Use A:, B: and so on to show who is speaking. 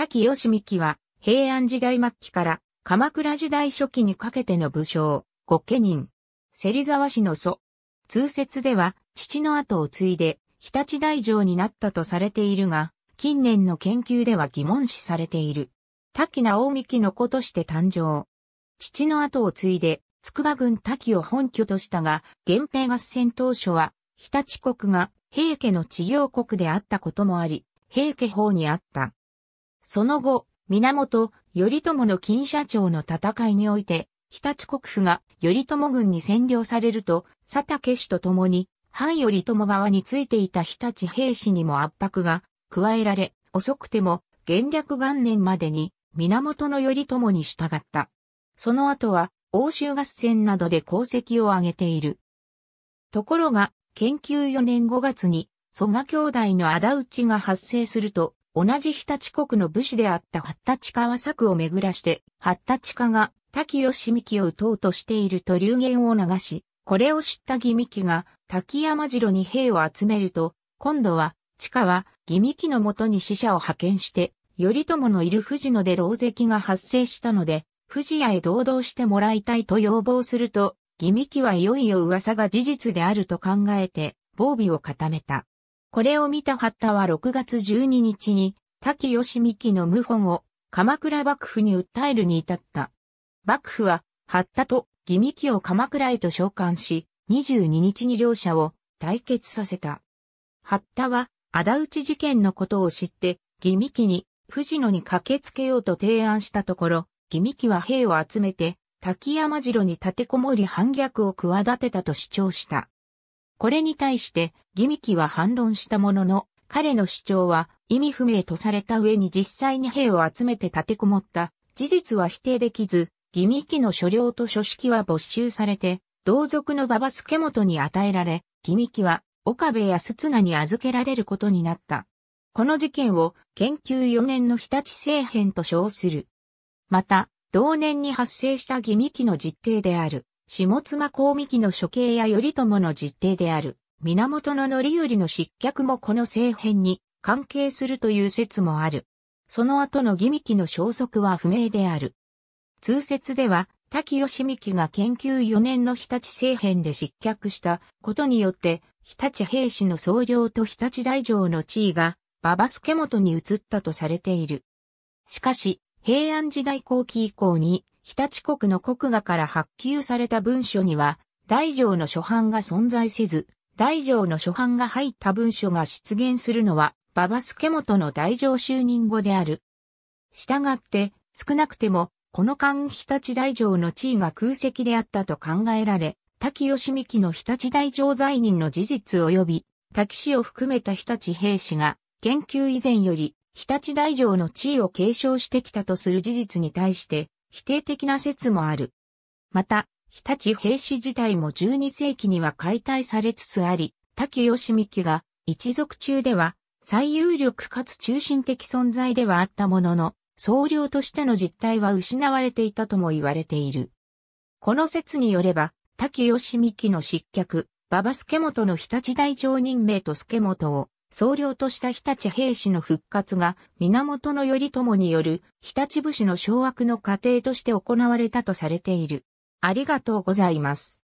A: 滝義幹は、平安時代末期から鎌倉時代初期にかけての武将、御家人。芹沢氏の祖。通説では、父の後を継いで、日立大城になったとされているが、近年の研究では疑問視されている。滝直幹の子として誕生。父の後を継いで、筑波郡滝を本拠としたが、源平合戦当初は、日立国が平家の治療国であったこともあり、平家法にあった。その後、源頼朝の金社長の戦いにおいて、日立国府が頼朝軍に占領されると、佐竹氏と共に、藩頼朝側についていた日立兵士にも圧迫が加えられ、遅くても元略元年までに源頼朝に従った。その後は欧州合戦などで功績を挙げている。ところが、研究4年5月に、蘇我兄弟の仇討ちが発生すると、同じ日立国の武士であった八下川策を巡らして、八地下が滝義木を打とうとしていると流言を流し、これを知った義木が滝山城に兵を集めると、今度は、地下は義木のもとに死者を派遣して、頼朝のいる藤野で牢石が発生したので、藤屋へ同道してもらいたいと要望すると、義木はいよいよ噂が事実であると考えて、防備を固めた。これを見た八田は6月12日に、滝義幹の謀反を鎌倉幕府に訴えるに至った。幕府は、八田と義幹を鎌倉へと召喚し、22日に両者を対決させた。八田は、仇討ち事件のことを知って、義幹に、藤野に駆けつけようと提案したところ、義幹は兵を集めて、滝山城に立てこもり反逆を企てたと主張した。これに対して、ギミキは反論したものの、彼の主張は意味不明とされた上に実際に兵を集めて立てこもった事実は否定できず、ギミキの所領と書式は没収されて、同族の馬場助元に与えられ、ギミキは岡部康綱に預けられることになった。この事件を研究4年の日立政変と称する。また、同年に発生したギミキの実定である。下妻公美記の処刑や頼朝の実定である、源の範頼の失脚もこの政変に関係するという説もある。その後の義幹の消息は不明である。通説では、滝義幹が研究4年の日立政変で失脚したことによって、日立兵士の総領と日立大城の地位が、馬場助元に移ったとされている。しかし、平安時代後期以降に、日立国の国画から発給された文書には、大乗の初版が存在せず、大乗の初版が入った文書が出現するのは、馬場助元の大乗就任後である。したがって、少なくても、この間日立大乗の地位が空席であったと考えられ、滝義幹の日立大乗在任の事実及び、滝氏を含めた日立兵士が、研究以前より、日立大乗の地位を継承してきたとする事実に対して、否定的な説もある。また、日立兵士自体も12世紀には解体されつつあり、滝義幹が一族中では最有力かつ中心的存在ではあったものの、総領としての実態は失われていたとも言われている。この説によれば、滝義幹の失脚、馬場助元の日立大常任命と助元を総領とした日立兵士の復活が源頼朝による日立武士の掌握の過程として行われたとされている。ありがとうございます。